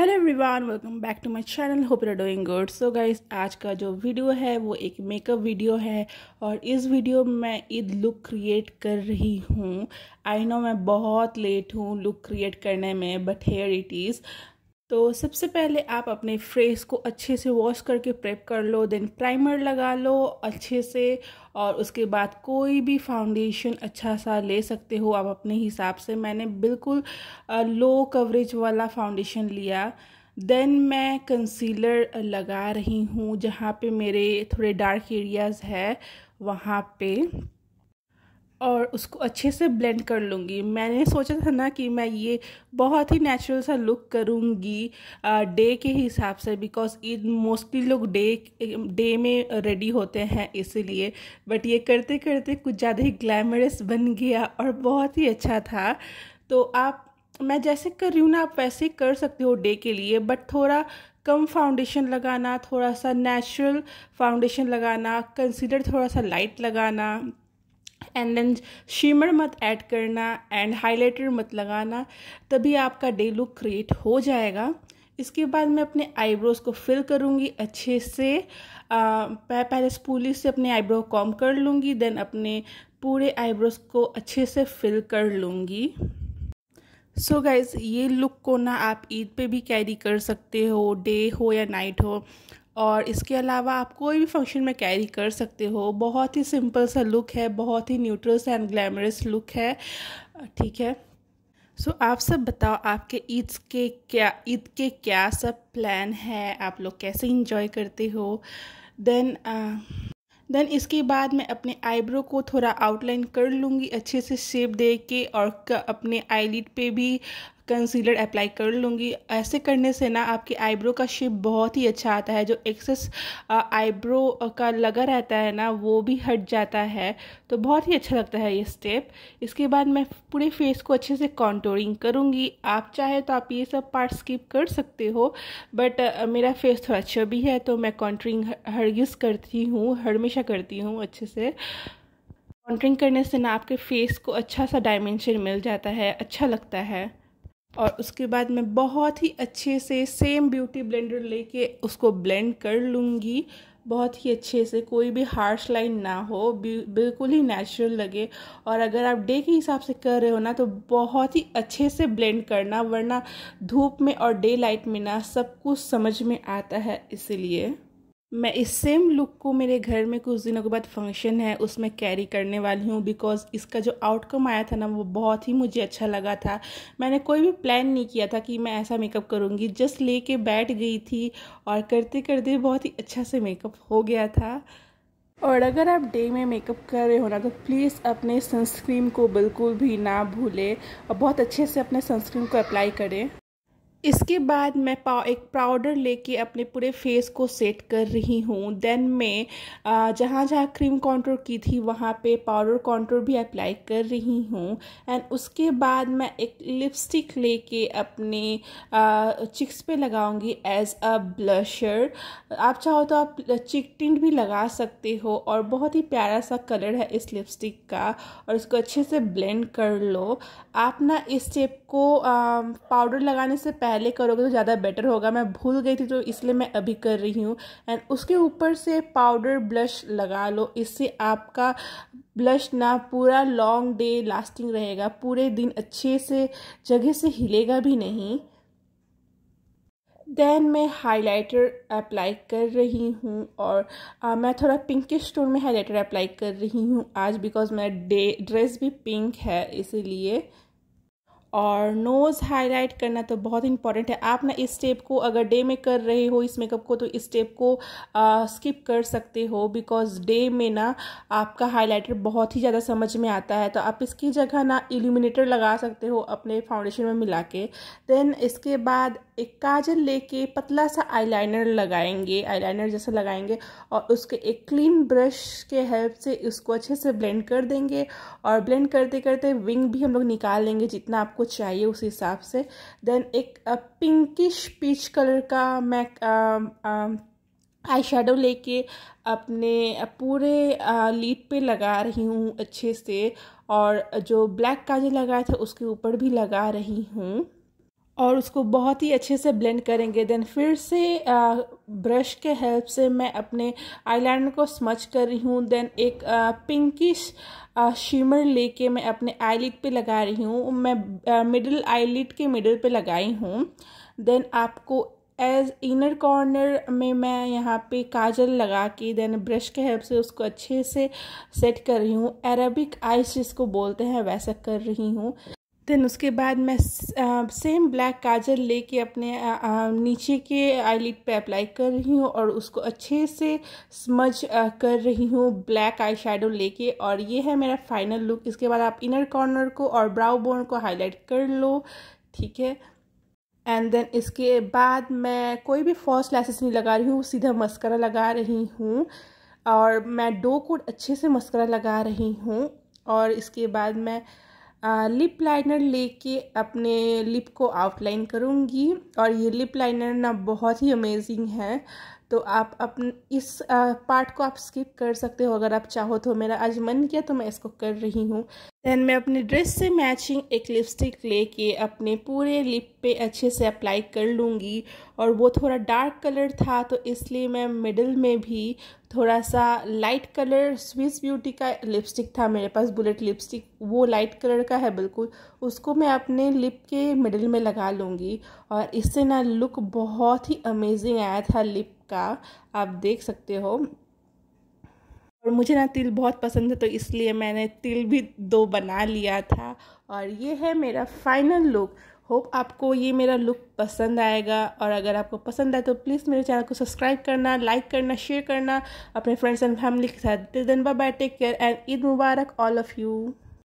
hello everyone welcome back to my channel hope you doing good so guys आज का जो video है वो एक मेकअप वीडियो है और इस वीडियो में मैं ईद लुक क्रिएट कर रही हूँ आई नो मैं बहुत लेट हूँ लुक क्रिएट करने में बट हेयर इट इज़ तो सबसे पहले आप अपने फेस को अच्छे से वॉश करके प्रेप कर लो देन प्राइमर लगा लो अच्छे से और उसके बाद कोई भी फाउंडेशन अच्छा सा ले सकते हो आप अपने हिसाब से मैंने बिल्कुल लो कवरेज वाला फाउंडेशन लिया देन मैं कंसीलर लगा रही हूँ जहाँ पे मेरे थोड़े डार्क एरियाज़ है वहाँ पे और उसको अच्छे से ब्लेंड कर लूँगी मैंने सोचा था ना कि मैं ये बहुत ही नेचुरल सा लुक करूँगी डे के हिसाब से बिकॉज ईद मोस्टली लोग डे डे में रेडी होते हैं इसीलिए बट ये करते करते कुछ ज़्यादा ही ग्लैमरस बन गया और बहुत ही अच्छा था तो आप मैं जैसे कर रही हूँ ना आप वैसे कर सकते हो डे के लिए बट थोड़ा कम फाउंडेशन लगाना थोड़ा सा नेचुरल फाउंडेशन लगाना कंसीडर थोड़ा सा लाइट लगाना एंड देन शिमर मत ऐड करना एंड हाइलाइटर मत लगाना तभी आपका डे लुक क्रिएट हो जाएगा इसके बाद मैं अपने आईब्रोज़ को फिल करूँगी अच्छे से आ, पहले स्पूली से अपने आईब्रो कॉम कर लूँगी देन अपने पूरे आईब्रोज़ को अच्छे से फिल कर लूँगी सो so गाइज ये लुक को ना आप ईद पे भी कैरी कर सकते हो डे हो या नाइट हो और इसके अलावा आप कोई भी फंक्शन में कैरी कर सकते हो बहुत ही सिंपल सा लुक है बहुत ही न्यूट्रल सा एंड ग्लैमरस लुक है ठीक है सो so, आप सब बताओ आपके ईद के क्या ईद के क्या सब प्लान है आप लोग कैसे इंजॉय करते हो देन देन uh, इसके बाद मैं अपने आईब्रो को थोड़ा आउटलाइन कर लूँगी अच्छे से शेप दे के और अपने आईलिड पे भी कंसीलर अप्लाई कर लूँगी ऐसे करने से ना आपकी आईब्रो का शेप बहुत ही अच्छा आता है जो एक्सेस आईब्रो का लगा रहता है ना वो भी हट जाता है तो बहुत ही अच्छा लगता है ये स्टेप इसके बाद मैं पूरे फेस को अच्छे से कॉन्टोरिंग करूँगी आप चाहे तो आप ये सब पार्ट स्किप कर सकते हो बट मेरा फेस थोड़ा अच्छा भी है तो मैं हर हरगिज़ करती हूँ हमेशा करती हूँ अच्छे से कॉन्ट्रिंग करने से ना आपके फेस को अच्छा सा डायमेंशन मिल जाता है अच्छा लगता है और उसके बाद मैं बहुत ही अच्छे से सेम ब्यूटी ब्लेंडर लेके उसको ब्लेंड कर लूँगी बहुत ही अच्छे से कोई भी हार्श लाइन ना हो बिल्कुल ही नेचुरल लगे और अगर आप डे के हिसाब से कर रहे हो ना तो बहुत ही अच्छे से ब्लेंड करना वरना धूप में और डे लाइट में ना सब कुछ समझ में आता है इसीलिए मैं इस सेम लुक को मेरे घर में कुछ दिनों के बाद फंक्शन है उसमें कैरी करने वाली हूँ बिकॉज़ इसका जो आउटकम आया था ना वो बहुत ही मुझे अच्छा लगा था मैंने कोई भी प्लान नहीं किया था कि मैं ऐसा मेकअप करूँगी जस्ट लेके बैठ गई थी और करते करते बहुत ही अच्छा से मेकअप हो गया था और अगर आप डे में मेकअप कर रहे हो ना तो प्लीज़ अपने सनस्क्रीन को बिल्कुल भी ना भूलें और बहुत अच्छे से अपने सनस्क्रीन को अप्लाई करें इसके बाद मैं पाव एक पाउडर लेके अपने पूरे फेस को सेट कर रही हूँ देन मैं जहाँ जहाँ क्रीम कॉन्ट्रोल की थी वहाँ पे पाउडर कॉन्ट्रोल भी अप्लाई कर रही हूँ एंड उसके बाद मैं एक लिपस्टिक लेके अपने चिक्स पे लगाऊंगी एज अ ब्लशर आप चाहो तो आप चिक टिंट भी लगा सकते हो और बहुत ही प्यारा सा कलर है इस लिपस्टिक का और इसको अच्छे से ब्लेंड कर लो आप ना इस स्टेप को पाउडर लगाने से पहले पहले करोगे तो ज़्यादा बेटर होगा मैं भूल गई थी तो इसलिए मैं अभी कर रही हूँ एंड उसके ऊपर से पाउडर ब्लश लगा लो इससे आपका ब्लश ना पूरा लॉन्ग डे लास्टिंग रहेगा पूरे दिन अच्छे से जगह से हिलेगा भी नहीं देन मैं हाइलाइटर अप्लाई कर रही हूँ और आ, मैं थोड़ा पिंकिश टोन में हाइलाइटर अप्लाई कर रही हूँ आज बिकॉज़ मेरा डे ड्रेस भी पिंक है इसीलिए और नोज़ हाईलाइट करना तो बहुत इंपॉर्टेंट है आप ना इस स्टेप को अगर डे में कर रहे हो इस मेकअप को तो इस स्टेप को आ, स्किप कर सकते हो बिकॉज डे में ना आपका हाइलाइटर बहुत ही ज़्यादा समझ में आता है तो आप इसकी जगह ना इल्यूमिनेटर लगा सकते हो अपने फाउंडेशन में मिला के देन इसके बाद एक काजल लेके पतला सा आईलाइनर लगाएंगे आईलाइनर जैसा लगाएंगे और उसके एक क्लीन ब्रश के हेल्प से इसको अच्छे से ब्लेंड कर देंगे और ब्लेंड करते करते विंग भी हम लोग निकाल लेंगे जितना आपको आपको चाहिए उस हिसाब से देन एक पिंकिश पीच कलर का मैं आई शेडो लेके अपने पूरे लीड पे लगा रही हूँ अच्छे से और जो ब्लैक काजल लगाए थे उसके ऊपर भी लगा रही हूँ और उसको बहुत ही अच्छे से ब्लेंड करेंगे देन फिर से आ, ब्रश के हेल्प से मैं अपने आईलाइनर को स्मच कर रही हूँ देन एक पिंकिश शिमर लेके मैं अपने आईलिड पे लगा रही हूँ मैं मिडिल आईलिड के मिडिल पे लगाई हूँ देन आपको एज इनर कॉर्नर में मैं यहाँ पे काजल लगा के देन ब्रश के हेल्प से उसको अच्छे से सेट कर रही हूँ अरेबिक आइस जिसको बोलते हैं वैसा कर रही हूँ देन उसके बाद मैं सेम ब्लैक काजल लेके अपने नीचे के आईलिड पे अप्लाई कर रही हूँ और उसको अच्छे से स्मज कर रही हूँ ब्लैक आई शेडो लेके और ये है मेरा फाइनल लुक इसके बाद आप इनर कॉर्नर को और ब्राउ बोन को हाईलाइट कर लो ठीक है एंड देन इसके बाद मैं कोई भी फॉल्स लैसेस नहीं लगा रही हूँ सीधा मस्करा लगा रही हूँ और मैं डो को अच्छे से मस्करा लगा रही हूँ और इसके बाद मैं लिप लाइनर लेके अपने लिप को आउटलाइन करूँगी और ये लिप लाइनर ना बहुत ही अमेजिंग है तो आप अपन इस पार्ट को आप स्किप कर सकते हो अगर आप चाहो तो मेरा आज मन किया तो मैं इसको कर रही हूँ देन मैं अपने ड्रेस से मैचिंग एक लिपस्टिक लेके अपने पूरे लिप पे अच्छे से अप्लाई कर लूँगी और वो थोड़ा डार्क कलर था तो इसलिए मैं मिडल में भी थोड़ा सा लाइट कलर स्विस ब्यूटी का लिपस्टिक था मेरे पास बुलेट लिपस्टिक वो लाइट कलर का है बिल्कुल उसको मैं अपने लिप के मिडल में लगा लूँगी और इससे ना लुक बहुत ही अमेजिंग आया था लिप का आप देख सकते हो और मुझे ना तिल बहुत पसंद है तो इसलिए मैंने तिल भी दो बना लिया था और ये है मेरा फाइनल लुक होप आपको ये मेरा लुक पसंद आएगा और अगर आपको पसंद आए तो प्लीज़ मेरे चैनल को सब्सक्राइब करना लाइक करना शेयर करना अपने फ्रेंड्स एंड फैमिली के साथ टिल दिन bye take care and Eid मुबारक ऑल ऑफ़ यू